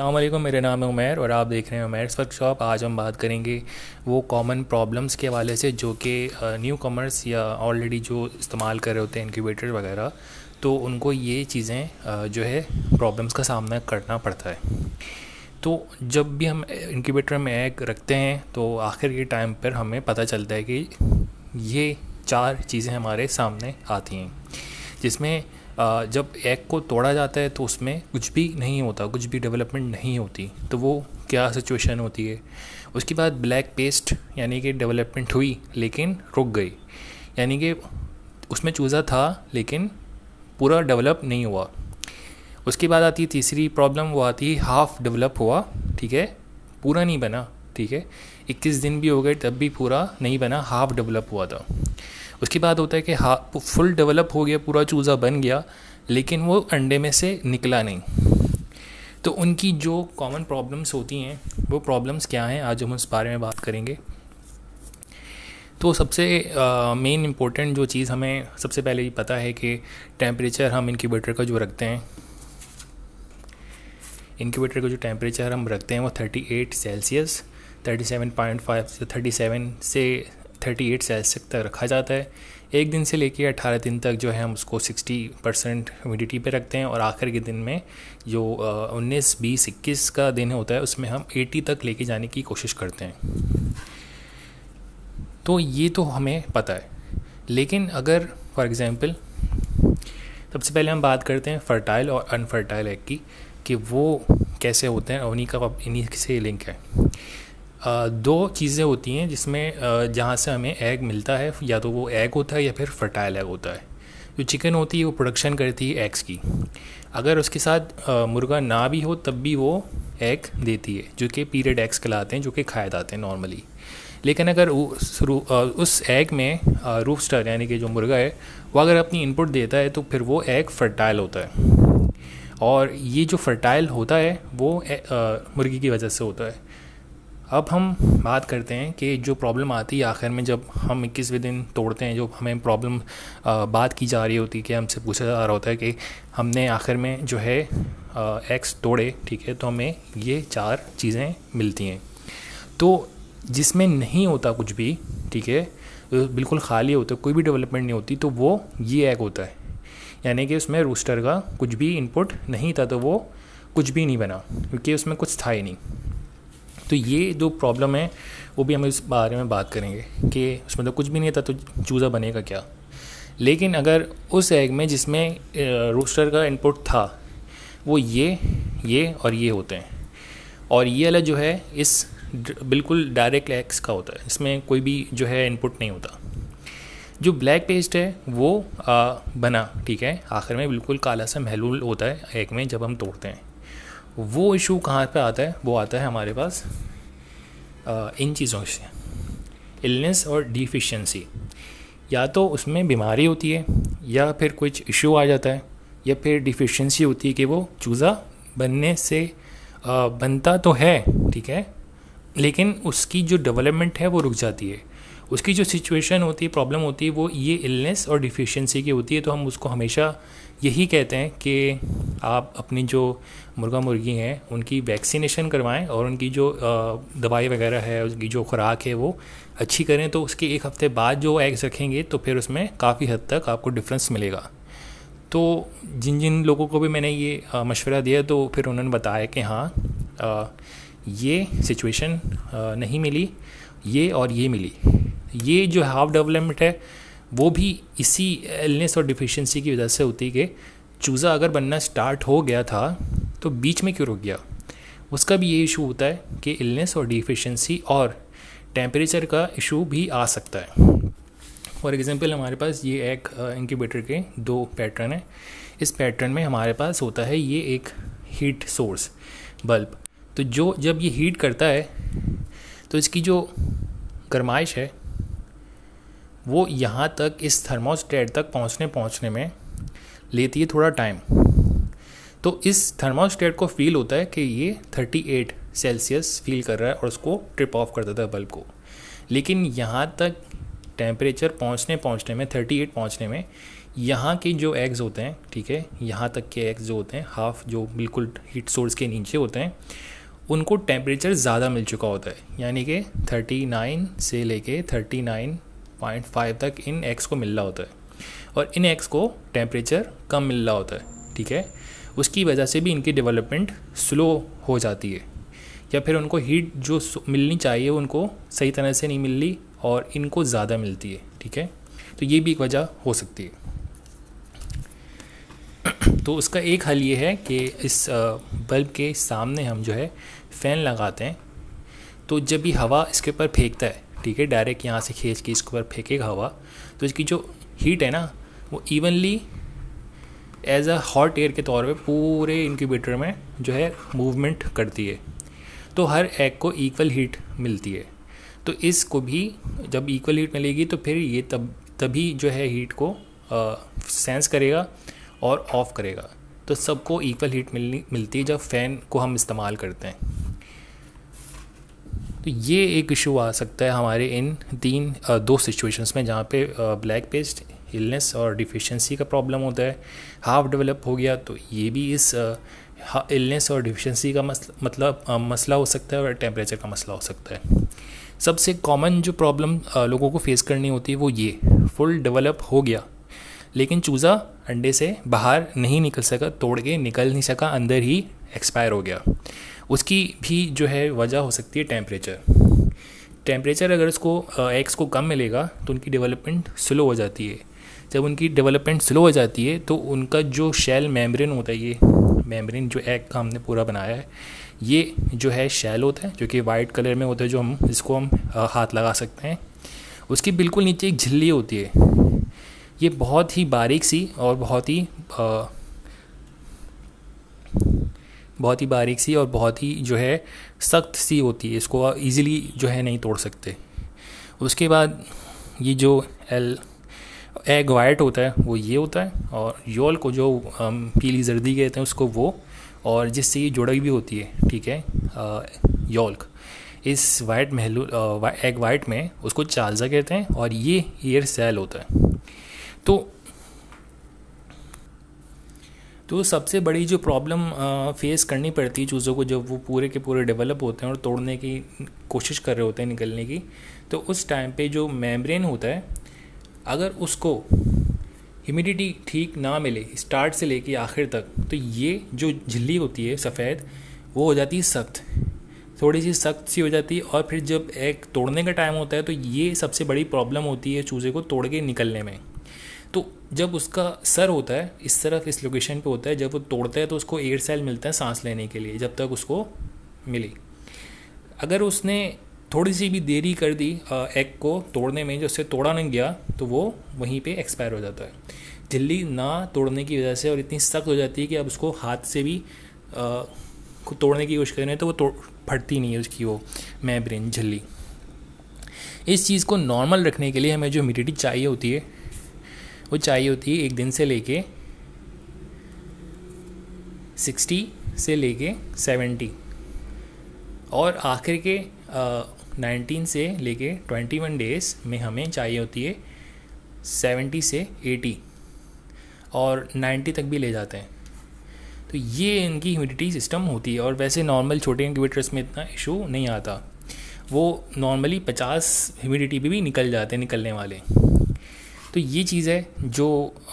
अल्लाम मेरा नाम है उमेर और आप देख रहे हैं उमेरस वर्कशॉप आज हम बात करेंगे वो कॉमन प्रॉब्लम्स के हवाले से जो कि न्यू कॉमर्स या ऑलरेडी जो इस्तेमाल कर रहे होते हैं इनक्यूबेटर वगैरह तो उनको ये चीज़ें जो है प्रॉब्लम्स का सामना करना पड़ता है तो जब भी हम इनक्यूबेटर में एग रखते हैं तो आखिर के टाइम पर हमें पता चलता है कि ये चार चीज़ें हमारे सामने आती हैं जिसमें जब एग को तोड़ा जाता है तो उसमें कुछ भी नहीं होता कुछ भी डेवलपमेंट नहीं होती तो वो क्या सिचुएशन होती है उसके बाद ब्लैक पेस्ट यानी कि डेवलपमेंट हुई लेकिन रुक गई यानी कि उसमें चूज़ा था लेकिन पूरा डेवलप नहीं हुआ उसके बाद आती तीसरी प्रॉब्लम वो आती है हाफ डेवलप हुआ ठीक है पूरा नहीं बना ठीक है इक्कीस दिन भी हो गए तब भी पूरा नहीं बना हाफ डेवलप हुआ था उसके बाद होता है कि हा फुल डेवलप हो गया पूरा चूज़ा बन गया लेकिन वो अंडे में से निकला नहीं तो उनकी जो कॉमन प्रॉब्लम्स होती हैं वो प्रॉब्लम्स क्या हैं आज हम उस बारे में बात करेंगे तो सबसे मेन इम्पोर्टेंट जो चीज़ हमें सबसे पहले ये पता है कि टेम्परेचर हम इनक्यूबेटर का जो रखते हैं इनक्यूबेटर का जो टेम्परेचर हम रखते हैं वो 38 सेल्सियस 37.5 से 37 से थर्टी एट सेल्स तक रखा जाता है एक दिन से लेकर अट्ठारह दिन तक जो है हम उसको सिक्सटी परसेंट ह्यूमिडिटी पर रखते हैं और आखिर के दिन में जो उन्नीस बीस इक्कीस का दिन होता है उसमें हम एटी तक लेके जाने की कोशिश करते हैं तो ये तो हमें पता है लेकिन अगर फॉर एग्ज़ाम्पल सबसे पहले हम बात करते हैं फर्टाइल और अनफर्टाइल एग की कि वो कैसे होते हैं और उन्हीं का इन्हीं से लिंक है दो चीज़ें होती हैं जिसमें जहाँ से हमें एग मिलता है या तो वो एग होता है या फिर फर्टाइल एग होता है जो चिकन होती है वो प्रोडक्शन करती है एग्स की अगर उसके साथ मुर्गा ना भी हो तब भी वो एग देती है जो कि पीरियड एग्स कहलाते हैं जो कि खाए जाते हैं नॉर्मली लेकिन अगर उस एग में रूफस्टर यानी कि जो मुर्गा है वो अगर अपनी इनपुट देता है तो फिर वो एग फर्टाइल होता है और ये जो फर्टाइल होता है वो मुर्गी की वजह से होता है अब हम बात करते हैं कि जो प्रॉब्लम आती है आखिर में जब हम इक्कीसवें दिन तोड़ते हैं जो हमें प्रॉब्लम बात की जा रही होती है कि हमसे पूछा जा रहा होता है कि हमने आखिर में जो है एक्स तोड़े ठीक है तो हमें ये चार चीज़ें मिलती हैं तो जिसमें नहीं होता कुछ भी ठीक है तो बिल्कुल खाली होता है कोई भी डेवलपमेंट नहीं होती तो वो ये एग होता है यानी कि उसमें रूस्टर का कुछ भी इनपुट नहीं था तो वो कुछ भी नहीं बना क्योंकि उसमें कुछ था ही नहीं तो ये जो प्रॉब्लम है वो भी हम इस बारे में बात करेंगे कि उसमें तो कुछ भी नहीं था तो चूज़ा बनेगा क्या लेकिन अगर उस एग में जिसमें रोस्टर का इनपुट था वो ये ये और ये होते हैं और ये वाला जो है इस बिल्कुल डायरेक्ट एक्स का होता है इसमें कोई भी जो है इनपुट नहीं होता जो ब्लैक पेस्ट है वो आ, बना ठीक है आखिर में बिल्कुल काला सा महलूल होता है एग में जब हम तोड़ते हैं वो इशू कहाँ पे आता है वो आता है हमारे पास आ, इन चीज़ों से इलनेस और डिफिशेंसी या तो उसमें बीमारी होती है या फिर कुछ इशू आ जाता है या फिर डिफिशेंसी होती है कि वो चूज़ा बनने से आ, बनता तो है ठीक है लेकिन उसकी जो डेवलपमेंट है वो रुक जाती है उसकी जो सिचुएशन होती है प्रॉब्लम होती है वो ये इलनेस और डिफिशेंसी की होती है तो हम उसको हमेशा यही कहते हैं कि आप अपनी जो मुर्गा मुर्गी हैं उनकी वैक्सीनेशन करवाएं और उनकी जो दवाई वगैरह है उसकी जो खुराक है वो अच्छी करें तो उसके एक हफ्ते बाद जो एग्स रखेंगे तो फिर उसमें काफ़ी हद तक आपको डिफरेंस मिलेगा तो जिन जिन लोगों को भी मैंने ये मशवरा दिया तो फिर उन्होंने बताया कि हाँ ये सिचुएशन नहीं मिली ये और ये मिली ये जो हाफ डेवलपमेंट है वो भी इसी एलनेस और डिफिशेंसी की वजह से होती है कि चूज़ा अगर बनना स्टार्ट हो गया था तो बीच में क्यों रुक गया उसका भी ये इशू होता है कि इलनेस और डिफिशेंसी और टेम्परेचर का इशू भी आ सकता है फॉर एग्ज़ाम्पल हमारे पास ये एक इंक्यूबेटर के दो पैटर्न हैं इस पैटर्न में हमारे पास होता है ये एक हीट सोर्स बल्ब तो जो जब ये हीट करता है तो इसकी जो गरमाइश है वो यहाँ तक इस थर्मोस्टेट तक पहुँचने पहुँचने में लेती है थोड़ा टाइम तो इस थर्मोस्टेट को फील होता है कि ये 38 सेल्सियस फील कर रहा है और उसको ट्रिप ऑफ कर देता है बल्ब को लेकिन यहाँ तक टेम्परेचर पहुँचने पहुँचने में 38 पहुँचने में यहाँ के जो एग्ज़ होते हैं ठीक है यहाँ तक के एग्ज़ जो होते हैं हाफ जो बिल्कुल हीट सोर्स के नीचे होते हैं उनको टेम्परेचर ज़्यादा मिल चुका होता है यानी कि 39 से लेके 39.5 तक इन एग्स को मिल रहा होता है और इन एग्स को टेम्परेचर कम मिल रहा होता है ठीक है उसकी वजह से भी इनकी डेवलपमेंट स्लो हो जाती है या फिर उनको हीट जो मिलनी चाहिए उनको सही तरह से नहीं मिल रही और इनको ज़्यादा मिलती है ठीक है तो ये भी एक वजह हो सकती है तो उसका एक हल ये है कि इस बल्ब के सामने हम जो है फ़ैन लगाते हैं तो जब भी हवा इसके ऊपर फेंकता है ठीक है डायरेक्ट यहाँ से खींच के इसके ऊपर फेंकेगा हवा तो इसकी जो हीट है ना वो evenly as a hot air के तौर पे पूरे इंक्यूबेटर में जो है मूवमेंट करती है तो हर एग को इक्वल हीट मिलती है तो इसको भी जब इक्वल हीट मिलेगी तो फिर ये तब तभी जो है हीट को सेंस करेगा और ऑफ करेगा तो सबको इक्वल हीट मिलनी मिलती है जब फ़ैन को हम इस्तेमाल करते हैं तो ये एक इशू आ सकता है हमारे इन तीन दो सिचुएशंस में जहाँ पे ब्लैक पेस्ट इलनेस और डिफिशेंसी का प्रॉब्लम होता है हाफ डेवलप हो गया तो ये भी इस इलनेस और डिफिशेंसी का मस मतलब मसला हो सकता है और टेम्परेचर का मसला हो सकता है सबसे कॉमन जो प्रॉब्लम लोगों को फेस करनी होती है वो ये फुल डेवलप हो गया लेकिन चूज़ा अंडे से बाहर नहीं निकल सका तोड़ के निकल नहीं सका अंदर ही एक्सपायर हो गया उसकी भी जो है वजह हो सकती है टेम्परेचर टेम्परेचर अगर उसको एग्स को कम मिलेगा तो उनकी डेवलपमेंट स्लो हो जाती है जब उनकी डेवलपमेंट स्लो हो जाती है तो उनका जो शेल मेम्ब्रेन होता है ये मेम्ब्रेन जो एग का हमने पूरा बनाया है ये जो है शेल होता है जो कि वाइट कलर में होता है जो हम इसको हम हाथ लगा सकते हैं उसके बिल्कुल नीचे एक झिल्ली होती है ये बहुत ही बारीक सी और बहुत ही आ, बहुत ही बारीक सी और बहुत ही जो है सख्त सी होती है इसको ईज़िली जो है नहीं तोड़ सकते उसके बाद ये जो एल एग वाइट होता है वो ये होता है और योल को जो पीली जर्दी कहते हैं उसको वो और जिससे ये जुड़ाई भी होती है ठीक है योल्क इस वाइट महलू एग वाइट में उसको चालजा कहते हैं और ये ईयर सेल होता है तो तो सबसे बड़ी जो प्रॉब्लम फेस करनी पड़ती है चूज़ों को जब वो पूरे के पूरे डेवलप होते हैं और तोड़ने की कोशिश कर रहे होते हैं निकलने की तो उस टाइम पे जो मेम्ब्रेन होता है अगर उसको ह्यूमिडिटी ठीक ना मिले स्टार्ट से लेके आखिर तक तो ये जो झिल्ली होती है सफ़ेद वो हो जाती है सख्त थोड़ी सी सख्त सी हो जाती है और फिर जब एग तोड़ने का टाइम होता है तो ये सबसे बड़ी प्रॉब्लम होती है चूज़े को तोड़ के निकलने में तो जब उसका सर होता है इस तरफ इस लोकेशन पे होता है जब वो तोड़ता है तो उसको एयर सेल मिलता है सांस लेने के लिए जब तक उसको मिली अगर उसने थोड़ी सी भी देरी कर दी एग को तोड़ने में जो उससे तोड़ा नहीं गया तो वो वहीं पे एक्सपायर हो जाता है झिल्ली ना तोड़ने की वजह से और इतनी सख्त हो जाती है कि अब उसको हाथ से भी आ, तोड़ने की कोशिश करें तो वो तोड़ फटती नहीं है उसकी वो मैब्रेन झिल्ली इस चीज़ को नॉर्मल रखने के लिए हमें जो ह्यूमिडिटी चाहिए होती है वो चाहिए होती है एक दिन से लेके सिक्सटी से लेके सेवेंटी और आखिर के 19 से लेके 21 डेज़ में हमें चाहिए होती है 70 से 80 और 90 तक भी ले जाते हैं तो ये इनकी ह्यूमिडिटी सिस्टम होती है और वैसे नॉर्मल छोटे इंक्यूबेटर्स में इतना इशू नहीं आता वो नॉर्मली 50 ह्यूमिडिटी भी, भी निकल जाते हैं निकलने वाले तो ये चीज़ है जो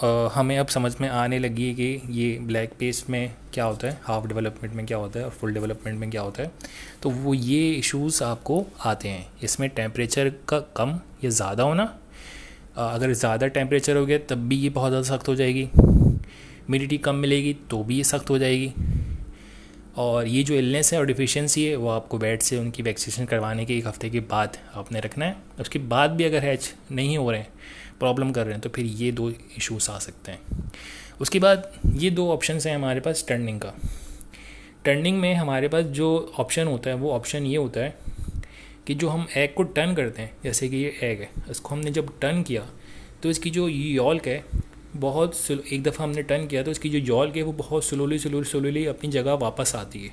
आ, हमें अब समझ में आने लगी है कि ये ब्लैक पेस्ट में क्या होता है हाफ डेवलपमेंट में क्या होता है और फुल डेवलपमेंट में क्या होता है तो वो ये इश्यूज़ आपको आते हैं इसमें टेम्परेचर का कम या ज़्यादा होना अगर ज़्यादा टेम्परेचर हो गया तब भी ये बहुत ज़्यादा सख्त हो जाएगी मिडिटी कम मिलेगी तो भी ये सख्त हो जाएगी और ये जो इलनेस है और डिफिशेंसी है वो आपको बेड से उनकी वैक्सीनेशन करवाने के एक हफ्ते के बाद आपने रखना है उसके बाद भी अगर हैच नहीं हो रहे हैं प्रॉब्लम कर रहे हैं तो फिर ये दो इश्यूज आ सकते हैं उसके बाद ये दो ऑप्शन हैं हमारे पास टर्निंग का टर्निंग में हमारे पास जो ऑप्शन होता है वो ऑप्शन ये होता है कि जो हम एग को टर्न करते हैं जैसे कि ये एग है इसको हमने जब टर्न किया तो इसकी जो यॉल्क है बहुत एक दफ़ा हमने टर्न किया तो इसकी जो यॉल्क है वो बहुत स्लोली स्लोली स्लोली अपनी जगह वापस आती है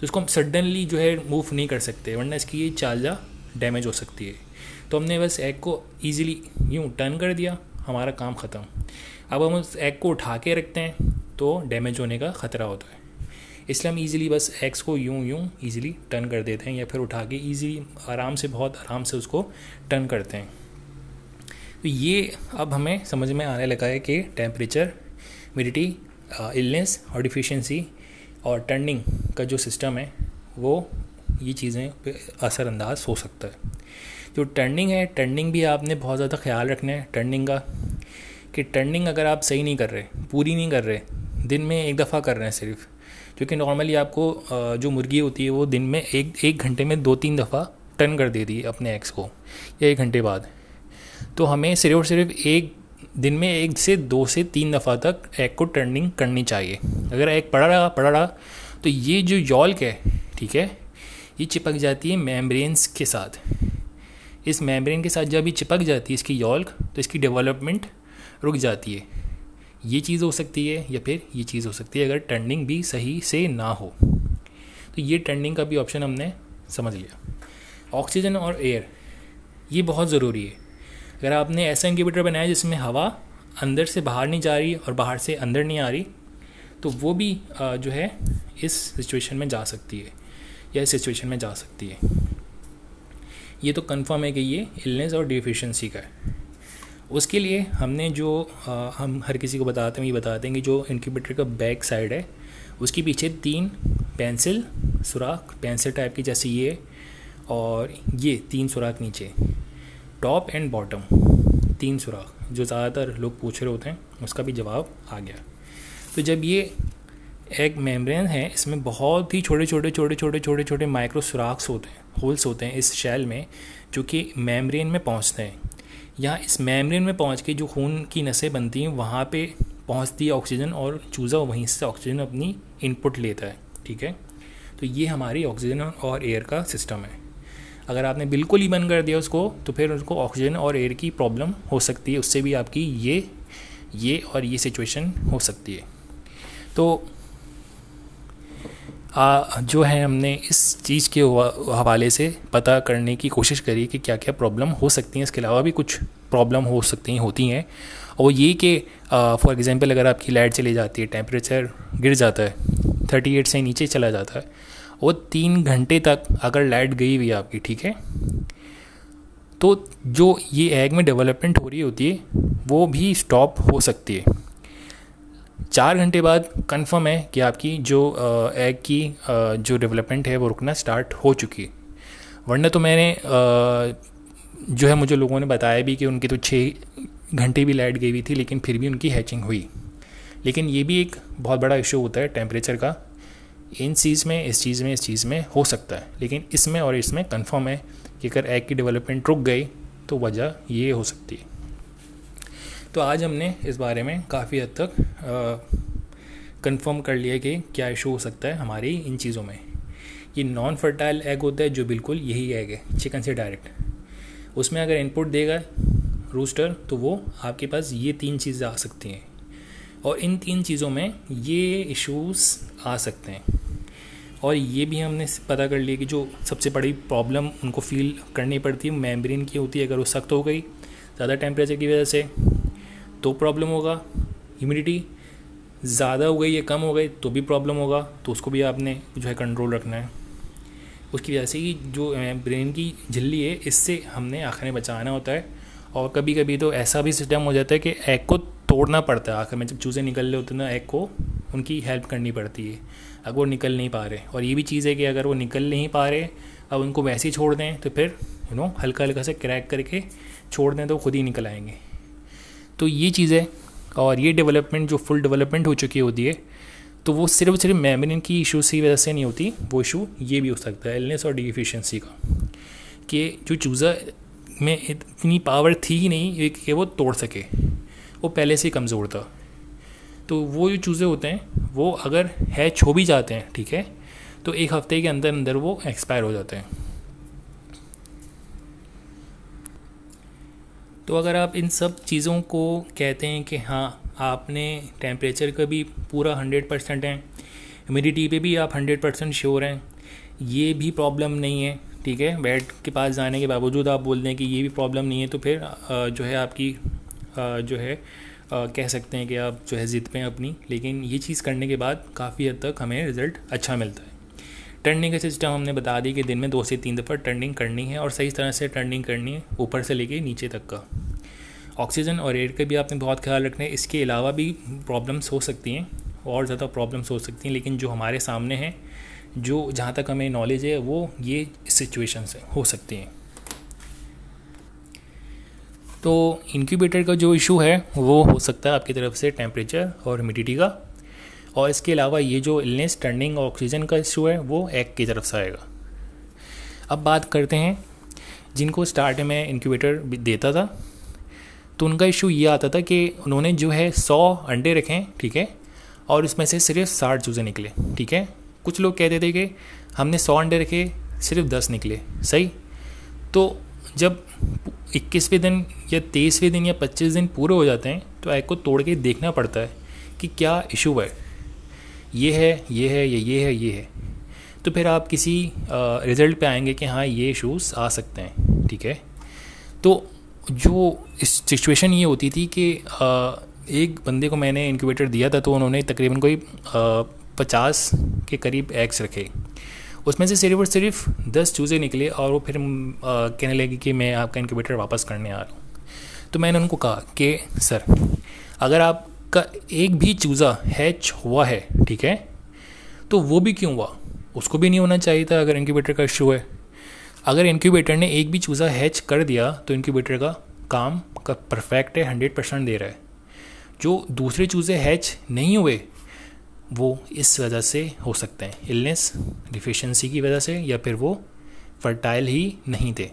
तो इसको हम सडनली जो है मूव नहीं कर सकते वरना इसकी ये चालजा डैमेज हो सकती है तो हमने बस एग को ईजिली यूँ टर्न कर दिया हमारा काम ख़त्म अब हम उस एग को उठा के रखते हैं तो डैमेज होने का ख़तरा होता है इसलिए हम ईजिली बस एग्स को यूं यूं ईजिली टर्न कर देते हैं या फिर उठा के ईजिली आराम से बहुत आराम से उसको टर्न करते हैं तो ये अब हमें समझ में आने लगा है कि टेम्परेचर मिडिटी इलनेस और डिफिशेंसी और टर्निंग का जो सिस्टम है वो ये चीज़ें पे असरअंदाज हो सकता है जो तो टर्निंग है टर्निंग भी आपने बहुत ज़्यादा ख्याल रखना है टर्निंग का कि टर्निंग अगर आप सही नहीं कर रहे पूरी नहीं कर रहे दिन में एक दफ़ा कर रहे हैं सिर्फ क्योंकि नॉर्मली आपको जो मुर्गी होती है वो दिन में एक एक घंटे में दो तीन दफ़ा टर्न कर देती है अपने एक्स को या एक घंटे बाद तो हमें सिर्फ और सिर्फ एक दिन में एक से दो से तीन दफ़ा तक एग को टर्निंग करनी चाहिए अगर एग पड़ा रहा पड़ा रहा तो ये जो यॉल्क है ठीक है ये चिपक जाती है मेम्ब्रेन्स के साथ इस मेम्ब्रेन के साथ जब ये चिपक जाती है इसकी यॉल्क तो इसकी डेवलपमेंट रुक जाती है ये चीज़ हो सकती है या फिर ये चीज़ हो सकती है अगर टर्निंग भी सही से ना हो तो ये टर्निंग का भी ऑप्शन हमने समझ लिया ऑक्सीजन और एयर ये बहुत ज़रूरी है अगर आपने ऐसा इंक्यूबेटर बनाया जिसमें हवा अंदर से बाहर नहीं जा रही और बाहर से अंदर नहीं आ रही तो वो भी जो है इस सिचुएशन में जा सकती है या इस सिचुएशन में जा सकती है ये तो कंफर्म है कि ये इलनेस और डिफिशेंसी का है उसके लिए हमने जो आ, हम हर किसी को बताते हैं ये बताते हैं कि जो इनक्यूबेटर का बैक साइड है उसके पीछे तीन पेंसिल सुराख पेंसिल टाइप की जैसे ये और ये तीन सुराख नीचे टॉप एंड बॉटम तीन सुराख जो ज़्यादातर लोग पूछ रहे होते हैं उसका भी जवाब आ गया तो जब ये एक मेम्ब्रेन है इसमें बहुत ही छोटे छोटे छोटे छोटे छोटे छोटे माइक्रो सुराख्स होते हैं होल्स होते हैं इस शैल में जो कि मेम्ब्रेन में पहुंचते हैं या इस मेम्ब्रेन में पहुँच के जो खून की नसें बनती हैं वहाँ पे पहुँचती है ऑक्सीजन और चूज़ा वहीं से ऑक्सीजन अपनी इनपुट लेता है ठीक है तो ये हमारी ऑक्सीजन और एयर का सिस्टम है अगर आपने बिल्कुल ही बंद कर दिया उसको तो फिर उसको ऑक्सीजन और एयर की प्रॉब्लम हो सकती है उससे भी आपकी ये ये और ये सिचुएशन हो सकती है तो आ, जो है हमने इस चीज़ के हवाले से पता करने की कोशिश करिए कि क्या क्या प्रॉब्लम हो सकती हैं इसके अलावा भी कुछ प्रॉब्लम हो सकती हैं होती हैं और ये कि फॉर एग्ज़ाम्पल अगर आपकी लाइट चली जाती है टेम्परेचर गिर जाता है थर्टी एट से नीचे चला जाता है वो तीन घंटे तक अगर लाइट गई हुई आपकी ठीक है तो जो ये एग में डेवलपमेंट हो रही होती है वो भी स्टॉप हो सकती है चार घंटे बाद कंफर्म है कि आपकी जो एग की जो डेवलपमेंट है वो रुकना स्टार्ट हो चुकी है वरना तो मैंने जो है मुझे लोगों ने बताया भी कि उनकी तो छः घंटे भी लाइट गई हुई थी लेकिन फिर भी उनकी हैचिंग हुई लेकिन ये भी एक बहुत बड़ा इशू होता है टेम्परेचर का इन चीज़ में इस चीज़ में इस चीज़ में हो सकता है लेकिन इसमें और इसमें कन्फर्म है कि अगर एग की डेवलपमेंट रुक गई तो वजह ये हो सकती है तो आज हमने इस बारे में काफ़ी हद तक कंफर्म कर लिया कि क्या इशू हो सकता है हमारी इन चीज़ों में ये नॉन फर्टाइल एग होता है जो बिल्कुल यही एग है चिकन से डायरेक्ट उसमें अगर इनपुट देगा रूस्टर तो वो आपके पास ये तीन चीज़ें आ सकती हैं और इन तीन चीज़ों में ये इश्यूज आ सकते हैं और ये भी हमने पता कर लिया कि जो सबसे बड़ी प्रॉब्लम उनको फील करनी पड़ती है मेम्ब्रेन की होती है अगर वो सख्त हो गई ज़्यादा टेम्परेचर की वजह से तो प्रॉब्लम होगा इम्यूनिटी ज़्यादा हो गई या कम हो गई तो भी प्रॉब्लम होगा तो उसको भी आपने जो है कंट्रोल रखना है उसकी वजह से ही जो ब्रेन की झिल्ली है इससे हमने आँखें बचाना होता है और कभी कभी तो ऐसा भी सिस्टम हो जाता है कि एग को तोड़ना पड़ता है आखिर में जब चूज़ें निकल रहे होते हैं ना एग को उनकी हेल्प करनी पड़ती है अगर वो निकल नहीं पा रहे और ये भी चीज़ है कि अगर वो निकल नहीं पा रहे अब उनको वैसे ही छोड़ दें तो फिर यू नो हल्का हल्का से क्रैक करके छोड़ दें तो खुद ही निकल आएंगे तो ये चीज़ें और ये डेवलपमेंट जो फुल डेवलपमेंट हो चुकी होती है तो वो सिर्फ सिर्फ मेम्ब्रेन की इशूज़ की वजह से नहीं होती वो इशू ये भी हो सकता है एलनेस और डिफिशेंसी का कि जो चूज़ा में इतनी पावर थी ही नहीं कि वो तोड़ सके वो पहले से ही कमज़ोर था तो वो जो चूज़े होते हैं वो अगर हैच हो भी जाते हैं ठीक है तो एक हफ्ते के अंदर अंदर वो एक्सपायर हो जाते हैं तो अगर आप इन सब चीज़ों को कहते हैं कि हाँ आपने टेम्परेचर का भी पूरा हंड्रेड परसेंट है ह्यूमिडिटी पे भी आप हंड्रेड परसेंट श्योर हैं ये भी प्रॉब्लम नहीं है ठीक है बेड के पास जाने के बावजूद आप बोल दें कि ये भी प्रॉब्लम नहीं है तो फिर जो है आपकी जो है कह सकते हैं कि आप जो है ज़िद पे अपनी लेकिन ये चीज़ करने के बाद काफ़ी हद तक हमें रिज़ल्ट अच्छा मिलता है टर्निंग का सिस्टम हमने बता दी कि दिन में दो से तीन दफ़ा टर्निंग करनी है और सही तरह से टर्निंग करनी है ऊपर से लेके नीचे तक का ऑक्सीजन और एयर का भी आपने बहुत ख्याल रखना है इसके अलावा भी प्रॉब्लम्स हो सकती हैं और ज़्यादा प्रॉब्लम्स हो सकती हैं लेकिन जो हमारे सामने हैं जो जहाँ तक हमें नॉलेज है वो ये सिचुएशन से हो सकती हैं तो इनक्यूबेटर का जो इशू है वो हो सकता है आपकी तरफ से टेम्परेचर और ह्यूमिडिटी का और इसके अलावा ये जो इलनेस टर्निंग ऑक्सीजन का इशू है वो एग की तरफ से आएगा अब बात करते हैं जिनको स्टार्ट में इंक्यूबेटर देता था तो उनका इशू ये आता था कि उन्होंने जो है सौ अंडे रखें ठीक है और उसमें से सिर्फ साठ चूज़े निकले ठीक है कुछ लोग कहते थे कि हमने सौ अंडे रखे सिर्फ दस निकले सही तो जब इक्कीसवें दिन या तेईसवें दिन या पच्चीस दिन पूरे हो जाते हैं तो एग को तोड़ के देखना पड़ता है कि क्या इशू है ये है ये है ये ये है ये है तो फिर आप किसी रिज़ल्ट पे आएंगे कि हाँ ये इशूज़ आ सकते हैं ठीक है तो जो सिचुएशन ये होती थी कि आ, एक बंदे को मैंने इनक्यूबेटर दिया था तो उन्होंने तकरीबन कोई पचास के करीब एग्स रखे उसमें से सिर्फ और सिर्फ दस चूज़े निकले और वो फिर आ, कहने लगे कि मैं आपका इनक्यूबेटर वापस करने आ रहा हूँ तो मैंने उनको कहा कि सर अगर आप का एक भी चूज़ा हैच हुआ है ठीक है तो वो भी क्यों हुआ उसको भी नहीं होना चाहिए था अगर इंक्यूबेटर का इशू है अगर इंक्यूबेटर ने एक भी चूज़ा हैच कर दिया तो इंक्यूबेटर का काम का परफेक्ट है हंड्रेड परसेंट दे रहा है जो दूसरे चूज़े हैच नहीं हुए वो इस वजह से हो सकते हैं इलनेस डिफिशेंसी की वजह से या फिर वो फर्टाइल ही नहीं थे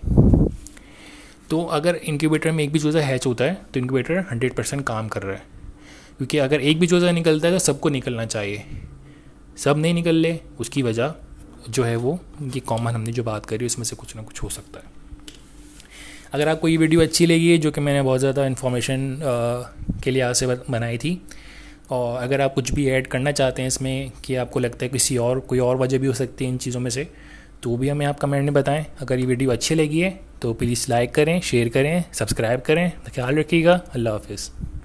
तो अगर इंक्यूबेटर में एक भी चूज़ा हैच होता है तो इंक्यूबेटर हंड्रेड परसेंट काम कर रहा है क्योंकि अगर एक भी चूज़ा निकलता है तो सबको निकलना चाहिए सब नहीं निकल ले उसकी वजह जो है वो ये कॉमन हमने जो बात करी उसमें से कुछ ना कुछ हो सकता है अगर आपको ये वीडियो अच्छी लगी है जो कि मैंने बहुत ज़्यादा इन्फॉर्मेशन के लिए आज से बनाई थी और अगर आप कुछ भी ऐड करना चाहते हैं इसमें कि आपको लगता है किसी और कोई और वजह भी हो सकती है इन चीज़ों में से तो भी हमें आप कमेंट में बताएं अगर ये वीडियो अच्छी लगी है तो प्लीज़ लाइक करें शेयर करें सब्सक्राइब करें ख्याल रखिएगा अल्लाह हाफिज़